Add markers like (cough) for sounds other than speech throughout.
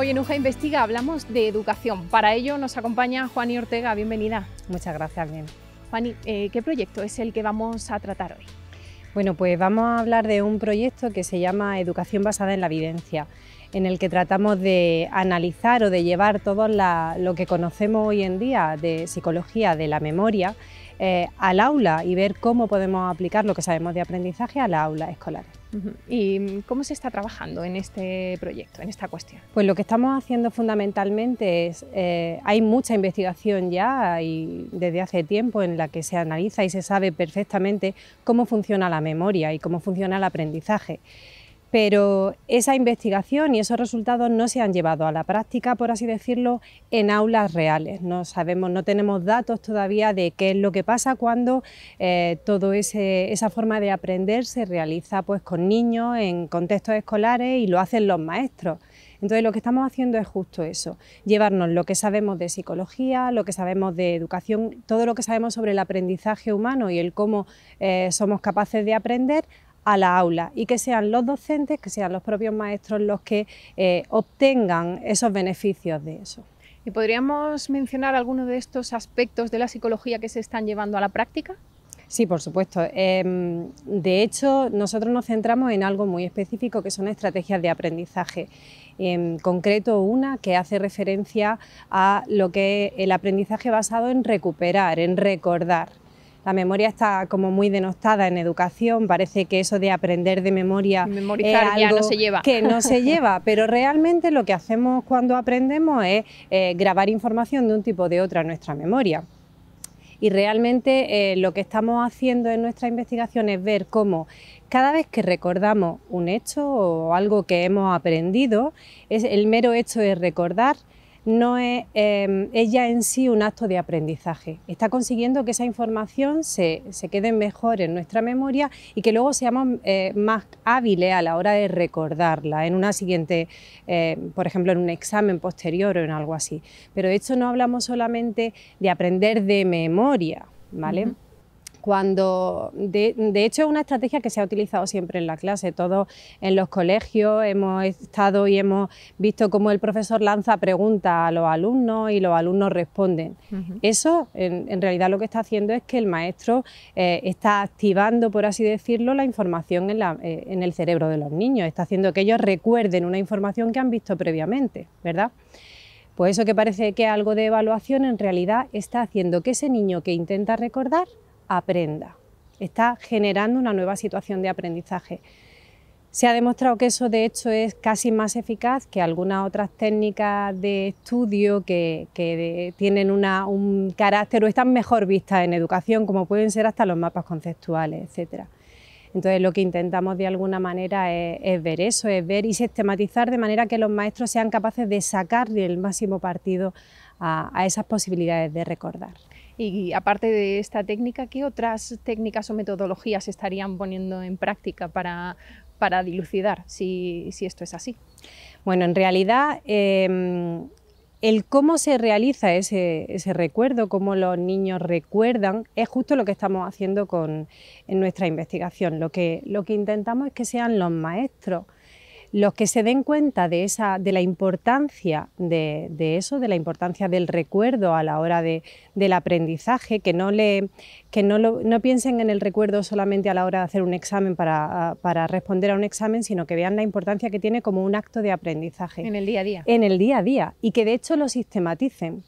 Hoy en UJA Investiga hablamos de educación. Para ello nos acompaña Juani Ortega. Bienvenida. Muchas gracias, bien. Juani, eh, ¿qué proyecto es el que vamos a tratar hoy? Bueno, pues vamos a hablar de un proyecto que se llama Educación basada en la evidencia, en el que tratamos de analizar o de llevar todo lo que conocemos hoy en día de psicología de la memoria eh, al aula y ver cómo podemos aplicar lo que sabemos de aprendizaje a la aula escolar. ¿Y cómo se está trabajando en este proyecto, en esta cuestión? Pues lo que estamos haciendo fundamentalmente es, eh, hay mucha investigación ya y desde hace tiempo en la que se analiza y se sabe perfectamente cómo funciona la memoria y cómo funciona el aprendizaje pero esa investigación y esos resultados no se han llevado a la práctica, por así decirlo, en aulas reales. No sabemos, no tenemos datos todavía de qué es lo que pasa cuando eh, toda esa forma de aprender se realiza pues, con niños en contextos escolares y lo hacen los maestros. Entonces lo que estamos haciendo es justo eso, llevarnos lo que sabemos de psicología, lo que sabemos de educación, todo lo que sabemos sobre el aprendizaje humano y el cómo eh, somos capaces de aprender a la aula y que sean los docentes, que sean los propios maestros los que eh, obtengan esos beneficios de eso. ¿Y podríamos mencionar algunos de estos aspectos de la psicología que se están llevando a la práctica? Sí, por supuesto. Em, de hecho, nosotros nos centramos en algo muy específico que son estrategias de aprendizaje. En concreto, una que hace referencia a lo que es el aprendizaje basado en recuperar, en recordar. La memoria está como muy denostada en educación, parece que eso de aprender de memoria Memorizar no se lleva. que no se lleva, (laughs) pero realmente lo que hacemos cuando aprendemos es eh, grabar información de un tipo o de otro en nuestra memoria. Y realmente eh, lo que estamos haciendo en nuestra investigación es ver cómo cada vez que recordamos un hecho o algo que hemos aprendido, es el mero hecho de recordar no es, ella em, en sí un acto de aprendizaje. Está consiguiendo que esa información se, quede mejor en nuestra memoria y que luego seamos eh, más hábiles a la hora de recordarla en una siguiente, eh, por ejemplo, en un examen posterior o en algo así. Pero de hecho no hablamos solamente de aprender de memoria, ¿vale? Cuando, de, hecho, es una estrategia que se ha utilizado siempre en la clase, todos en los colegios hemos estado y hemos visto cómo el profesor lanza preguntas a los alumnos y los alumnos responden. Eso, en, realidad, lo que está haciendo es que el maestro eh, está activando, por así decirlo, la información eh, en, el cerebro de los niños, está haciendo que ellos recuerden una información que han visto previamente, ¿verdad? Pues eso que parece que algo de evaluación en realidad está haciendo que ese niño que intenta recordar aprenda. Está generando una nueva situación de aprendizaje. Se ha demostrado que eso de hecho es casi más eficaz que algunas otras técnicas de estudio que, tienen un carácter o están mejor vistas en educación, como pueden ser hasta los mapas conceptuales, etc. Entonces lo que intentamos de alguna manera es, ver eso, es ver y sistematizar de manera que los maestros sean capaces de sacar el máximo partido a esas posibilidades de recordar. Y aparte de esta técnica, ¿qué otras técnicas o metodologías estarían poniendo en práctica para, dilucidar si, esto es así? Bueno, en realidad, em, el cómo se realiza ese, recuerdo, cómo los niños recuerdan, es justo lo que estamos haciendo con, en nuestra investigación. Lo que, lo que intentamos es que sean los maestros los que se den cuenta de, esa, de la importancia de, eso, de la importancia del recuerdo a la hora del aprendizaje, que, no, le, que no, piensen en el recuerdo solamente a la hora de hacer un examen para, responder a un examen, sino que vean la importancia que tiene como un acto de aprendizaje. En el día a día. En el día a día y que de hecho lo sistematicen.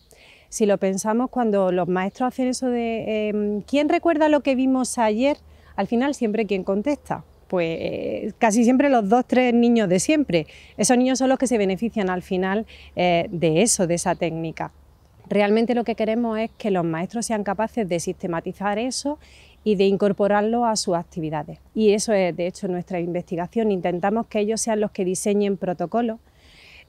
Si lo pensamos cuando los maestros hacen eso de em, ¿quién recuerda lo que vimos ayer? Al final siempre quien contesta pues casi siempre los dos, tres niños de siempre. Esos niños son los que se benefician al final eh, de eso, de esa técnica. Realmente lo que queremos es que los maestros sean capaces de sistematizar eso y de incorporarlo a sus actividades. Y eso es, de hecho, nuestra investigación. Intentamos que ellos sean los que diseñen protocolos,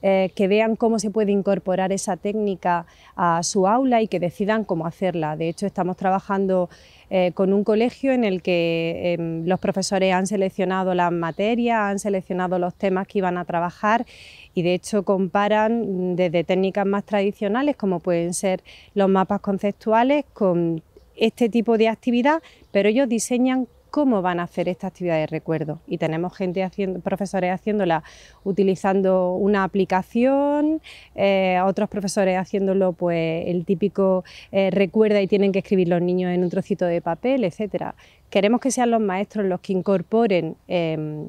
eh, que vean cómo se puede incorporar esa técnica a su aula y que decidan cómo hacerla. De hecho, estamos trabajando eh, con un colegio en el que em, los profesores han seleccionado las materias, han seleccionado los temas que iban a trabajar y de hecho comparan desde técnicas más tradicionales como pueden ser los mapas conceptuales con este tipo de actividad, pero ellos diseñan cómo van a hacer esta actividad de recuerdo. Y tenemos gente haciendo, profesores haciéndola utilizando una aplicación, eh, otros profesores haciéndolo pues el típico eh, recuerda y tienen que escribir los niños en un trocito de papel, etcétera. Queremos que sean los maestros los que incorporen em,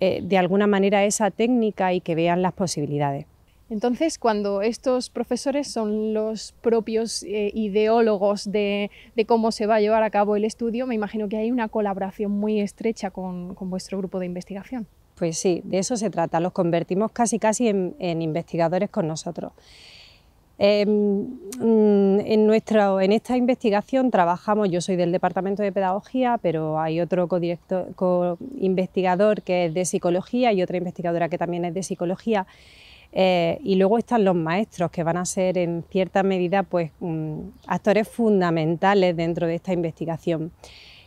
eh, de alguna manera esa técnica y que vean las posibilidades. Entonces, cuando estos profesores son los propios eh, ideólogos de, cómo se va a llevar a cabo el estudio, me imagino que hay una colaboración muy estrecha con, vuestro grupo de investigación. Pues sí, de eso se trata, los convertimos casi casi en, investigadores con nosotros. Em, mm, en, esta investigación trabajamos, yo soy del Departamento de Pedagogía, pero hay otro co-investigador que es de Psicología y otra investigadora que también es de Psicología. Eh, y luego están los maestros, que van a ser en cierta medida pues, mm, actores fundamentales dentro de esta investigación.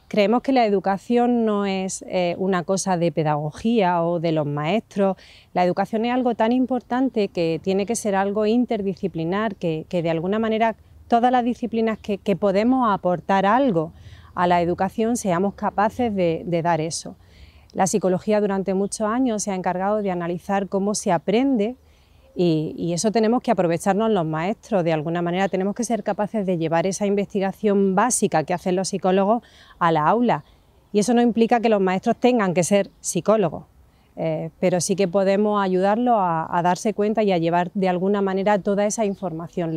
Creemos que la educación no es eh, una cosa de pedagogía o de los maestros. La educación es algo tan importante que tiene que ser algo interdisciplinar, que, de alguna manera todas las disciplinas que, podemos aportar algo a la educación seamos capaces de dar eso. La psicología durante muchos años se ha encargado de analizar cómo se aprende y, eso tenemos que aprovecharnos los maestros, de alguna manera tenemos que ser capaces de llevar esa investigación básica que hacen los psicólogos a la aula. Y eso no implica que los maestros tengan que ser psicólogos, eh, pero sí que podemos ayudarlos a, darse cuenta y a llevar de alguna manera toda esa información.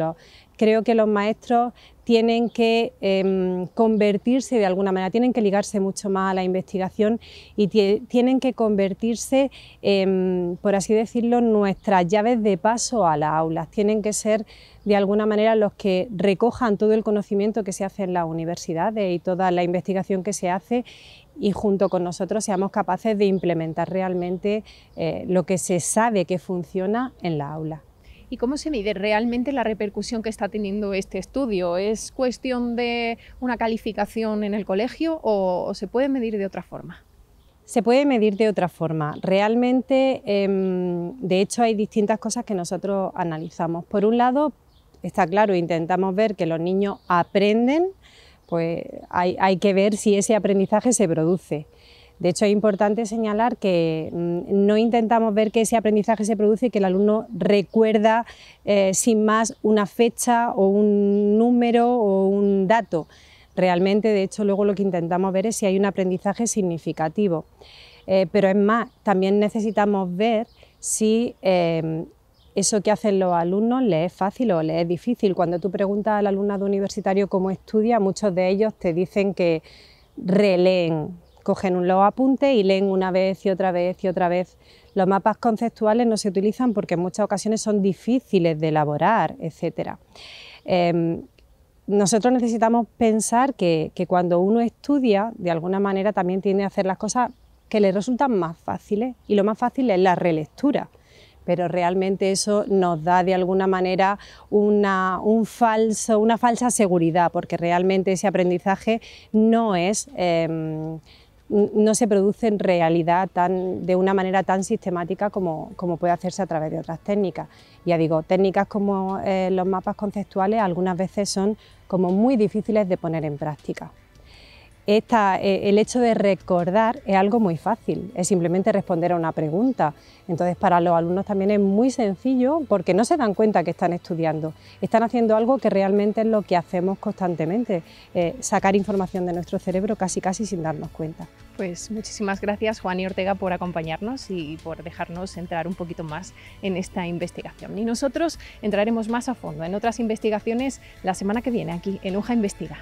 creo que los maestros tienen que em, convertirse de alguna manera, tienen que ligarse mucho más a la investigación y tienen que convertirse, em, por así decirlo, nuestras llaves de paso a las aulas. Tienen que ser de alguna manera los que recojan todo el conocimiento que se hace en las universidades y toda la investigación que se hace y junto con nosotros seamos capaces de implementar realmente eh, lo que se sabe que funciona en la aula. ¿Y cómo se mide realmente la repercusión que está teniendo este estudio? ¿Es cuestión de una calificación en el colegio o, se puede medir de otra forma? Se puede medir de otra forma. Realmente, em, de hecho, hay distintas cosas que nosotros analizamos. Por un lado, está claro, intentamos ver que los niños aprenden pues hay, que ver si ese aprendizaje se produce. De hecho, es importante señalar que mm, no intentamos ver que ese aprendizaje se produce y que el alumno recuerda eh, sin más una fecha o un número o un dato. Realmente, de hecho, luego lo que intentamos ver es si hay un aprendizaje significativo. Eh, pero es más, también necesitamos ver si eh, eso que hacen los alumnos les es fácil o les es difícil. Cuando tú preguntas al alumnado universitario cómo estudia, muchos de ellos te dicen que releen, cogen un los apunte y leen una vez y otra vez y otra vez. Los mapas conceptuales no se utilizan porque en muchas ocasiones son difíciles de elaborar, etcétera. Em, nosotros necesitamos pensar que, que cuando uno estudia, de alguna manera también tiene que hacer las cosas que le resultan más fáciles y lo más fácil es la relectura pero realmente eso nos da de alguna manera una, un falso, una falsa seguridad, porque realmente ese aprendizaje no es... Em, no se produce en realidad de una manera tan sistemática como, puede hacerse a través de otras técnicas. Ya digo, técnicas como eh, los mapas conceptuales algunas veces son como muy difíciles de poner en práctica. Eh, el hecho de recordar es algo muy fácil, es simplemente responder a una pregunta. Entonces, para los alumnos también es muy sencillo porque no se dan cuenta que están estudiando. Están haciendo algo que realmente es lo que hacemos constantemente, eh, sacar información de nuestro cerebro casi casi sin darnos cuenta. Pues muchísimas gracias Juan y Ortega por acompañarnos y por dejarnos entrar un poquito más en esta investigación. Y nosotros entraremos más a fondo en otras investigaciones la semana que viene aquí en UJA Investiga.